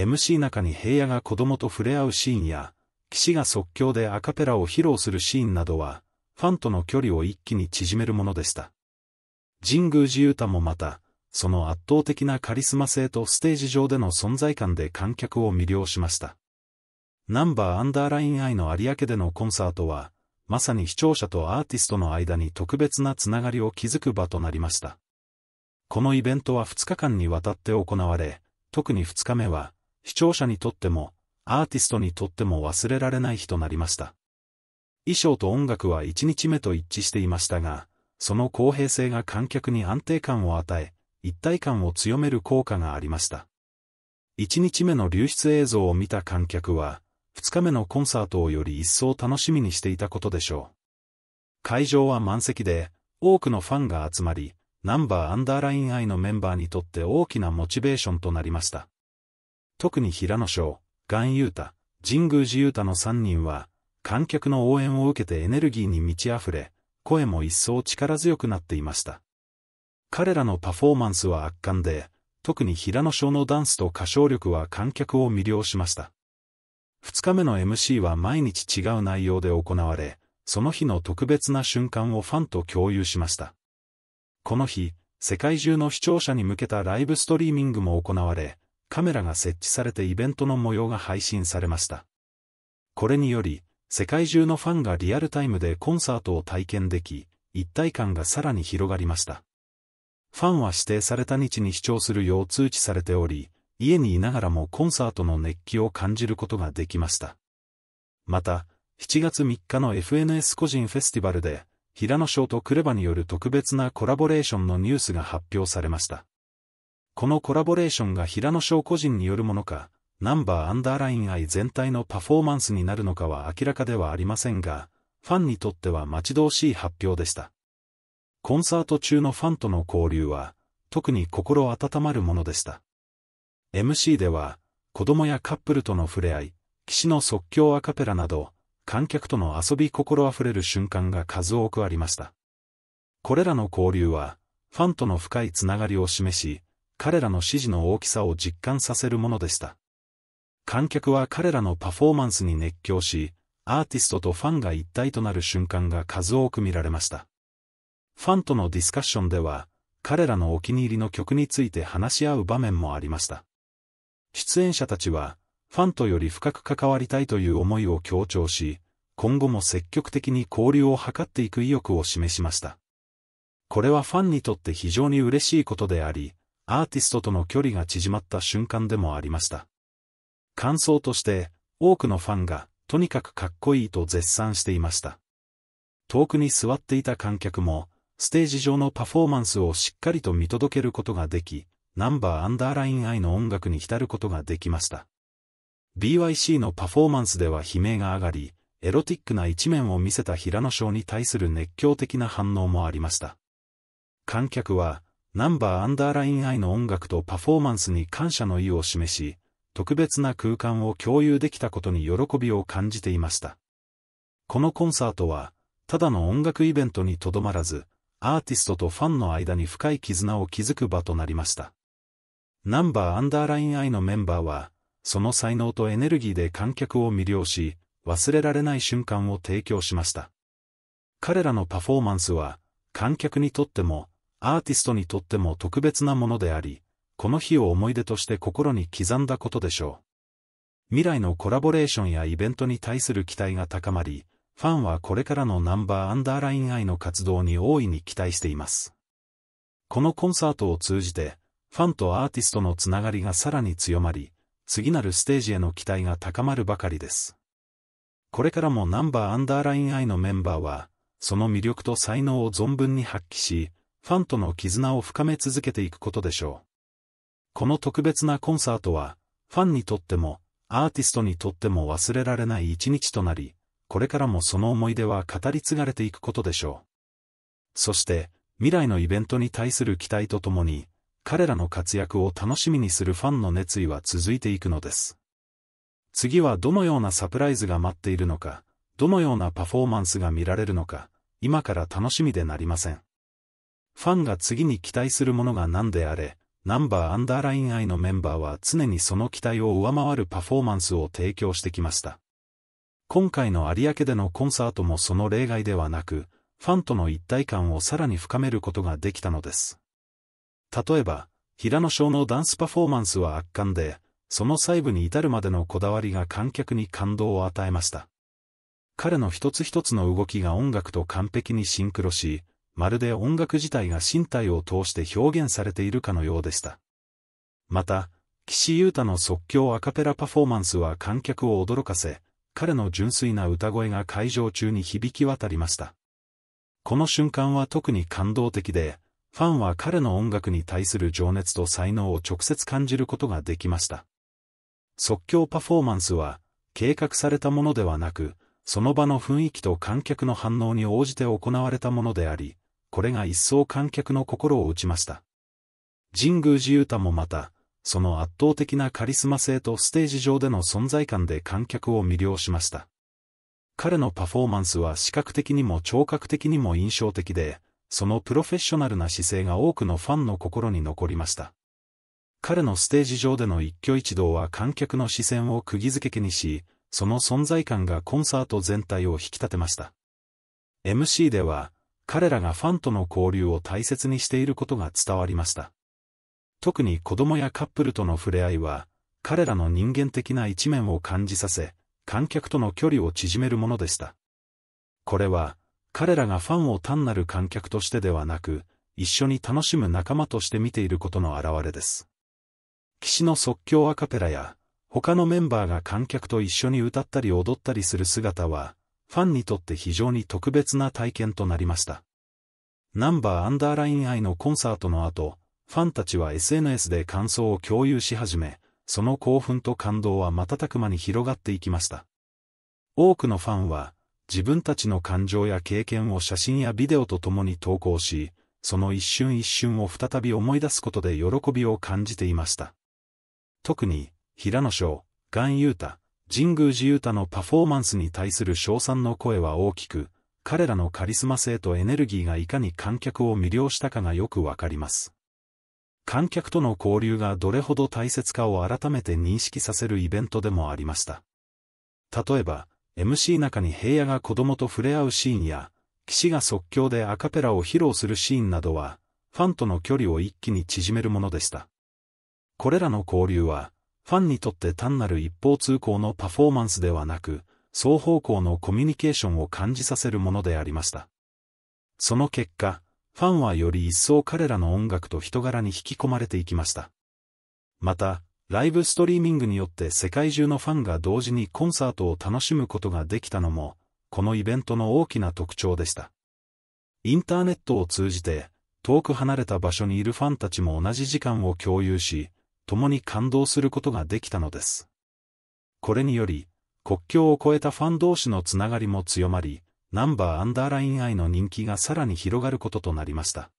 MC 中に平野が子供と触れ合うシーンや、騎士が即興でアカペラを披露するシーンなどは、ファンとの距離を一気に縮めるものでした。神宮寺勇太もまた、その圧倒的なカリスマ性とステージ上での存在感で観客を魅了しました。ナンバーアンダーラインイの有明でのコンサートは、まさに視聴者とアーティストの間に特別なつながりを築く場となりました。このイベントは2日間にわたって行われ、特に2日目は、視聴者にとっても、アーティストにとっても忘れられない日となりました。衣装と音楽は1日目と一致していましたが、その公平性が観客に安定感を与え、一体感を強める効果がありました。1日目の流出映像を見た観客は、2日目のコンサートをより一層楽しみにしていたことでしょう。会場は満席で、多くのファンが集まり、ナンバーアンダーライン愛のメンバーにとって大きなモチベーションとなりました。特に平野翔、岩優太、神宮寺優太の3人は、観客の応援を受けてエネルギーに満ち溢れ、声も一層力強くなっていました。彼らのパフォーマンスは圧巻で、特に平野翔のダンスと歌唱力は観客を魅了しました。2日目の MC は毎日違う内容で行われ、その日の特別な瞬間をファンと共有しました。この日、世界中の視聴者に向けたライブストリーミングも行われ、カメラが設置されてイベントの模様が配信されました。これにより、世界中のファンがリアルタイムでコンサートを体験でき、一体感がさらに広がりました。ファンは指定された日に視聴するよう通知されており、家にいながらもコンサートの熱気を感じることができました。また、7月3日の FNS 個人フェスティバルで、平野翔とクレバによる特別なコラボレーションのニュースが発表されました。このコラボレーションが平野翔個人によるものか、ナンバーアンダーライン愛全体のパフォーマンスになるのかは明らかではありませんが、ファンにとっては待ち遠しい発表でした。コンサート中のファンとの交流は、特に心温まるものでした。MC では、子供やカップルとの触れ合い、騎士の即興アカペラなど、観客との遊び心あふれる瞬間が数多くありました。これらの交流は、ファンとの深いつながりを示し、彼らの支持の大きさを実感させるものでした。観客は彼らのパフォーマンスに熱狂し、アーティストとファンが一体となる瞬間が数多く見られました。ファンとのディスカッションでは、彼らのお気に入りの曲について話し合う場面もありました。出演者たちは、ファンとより深く関わりたいという思いを強調し、今後も積極的に交流を図っていく意欲を示しました。これはファンにとって非常に嬉しいことであり、アーティストとの距離が縮まった瞬間でもありました。感想として、多くのファンが、とにかくかっこいいと絶賛していました。遠くに座っていた観客も、ステージ上のパフォーマンスをしっかりと見届けることができ、ナンバーアンダーライン愛の音楽に浸ることができました。BYC のパフォーマンスでは悲鳴が上がり、エロティックな一面を見せた平野翔に対する熱狂的な反応もありました。観客は、ナンバーアンダーラインアイの音楽とパフォーマンスに感謝の意を示し、特別な空間を共有できたことに喜びを感じていました。このコンサートは、ただの音楽イベントにとどまらず、アーティストとファンの間に深い絆を築く場となりました。ナンバーアンダーラインアイのメンバーは、その才能とエネルギーで観客を魅了し、忘れられない瞬間を提供しました。彼らのパフォーマンスは、観客にとっても、アーティストにとっても特別なものであり、この日を思い出として心に刻んだことでしょう。未来のコラボレーションやイベントに対する期待が高まり、ファンはこれからのナンバーアンダーライン愛の活動に大いに期待しています。このコンサートを通じて、ファンとアーティストのつながりがさらに強まり、次なるステージへの期待が高まるばかりです。これからもナンバーアンダーライン愛のメンバーは、その魅力と才能を存分に発揮し、ファンとの絆を深め続けていくことでしょう。この特別なコンサートは、ファンにとっても、アーティストにとっても忘れられない一日となり、これからもその思い出は語り継がれていくことでしょう。そして、未来のイベントに対する期待とともに、彼らの活躍を楽しみにするファンの熱意は続いていくのです。次はどのようなサプライズが待っているのか、どのようなパフォーマンスが見られるのか、今から楽しみでなりません。ファンが次に期待するものが何であれ、ナンバーアンダーライン愛のメンバーは常にその期待を上回るパフォーマンスを提供してきました。今回の有明でのコンサートもその例外ではなく、ファンとの一体感をさらに深めることができたのです。例えば、平野翔のダンスパフォーマンスは圧巻で、その細部に至るまでのこだわりが観客に感動を与えました。彼の一つ一つの動きが音楽と完璧にシンクロし、まるで音楽自体が身体を通して表現されているかのようでした。また、岸優太の即興アカペラパフォーマンスは観客を驚かせ、彼の純粋な歌声が会場中に響き渡りました。この瞬間は特に感動的で、ファンは彼の音楽に対する情熱と才能を直接感じることができました。即興パフォーマンスは、計画されたものではなく、その場の雰囲気と観客の反応に応じて行われたものであり、これが一層観客の心を打ちました。神宮寺勇太もまた、その圧倒的なカリスマ性とステージ上での存在感で観客を魅了しました。彼のパフォーマンスは視覚的にも聴覚的にも印象的で、そのプロフェッショナルな姿勢が多くのファンの心に残りました。彼のステージ上での一挙一動は観客の視線を釘付けにし、その存在感がコンサート全体を引き立てました。MC では、彼らがファンとの交流を大切にしていることが伝わりました。特に子供やカップルとの触れ合いは、彼らの人間的な一面を感じさせ、観客との距離を縮めるものでした。これは、彼らがファンを単なる観客としてではなく、一緒に楽しむ仲間として見ていることの表れです。岸の即興アカペラや、他のメンバーが観客と一緒に歌ったり踊ったりする姿は、ファンにとって非常に特別な体験となりました。ナンバーアンダーラインアイのコンサートの後、ファンたちは SNS で感想を共有し始め、その興奮と感動は瞬く間に広がっていきました。多くのファンは、自分たちの感情や経験を写真やビデオと共に投稿し、その一瞬一瞬を再び思い出すことで喜びを感じていました。特に、平野翔、岩優太、神宮寺勇太のパフォーマンスに対する称賛の声は大きく、彼らのカリスマ性とエネルギーがいかに観客を魅了したかがよくわかります。観客との交流がどれほど大切かを改めて認識させるイベントでもありました。例えば、MC 中に平野が子供と触れ合うシーンや、騎士が即興でアカペラを披露するシーンなどは、ファンとの距離を一気に縮めるものでした。これらの交流は、ファンにとって単なる一方通行のパフォーマンスではなく、双方向のコミュニケーションを感じさせるものでありました。その結果、ファンはより一層彼らの音楽と人柄に引き込まれていきました。また、ライブストリーミングによって世界中のファンが同時にコンサートを楽しむことができたのも、このイベントの大きな特徴でした。インターネットを通じて、遠く離れた場所にいるファンたちも同じ時間を共有し、共に感動することができたのです。これにより、国境を越えたファン同士のつながりも強まり、ナンバーアンダーライン愛の人気がさらに広がることとなりました。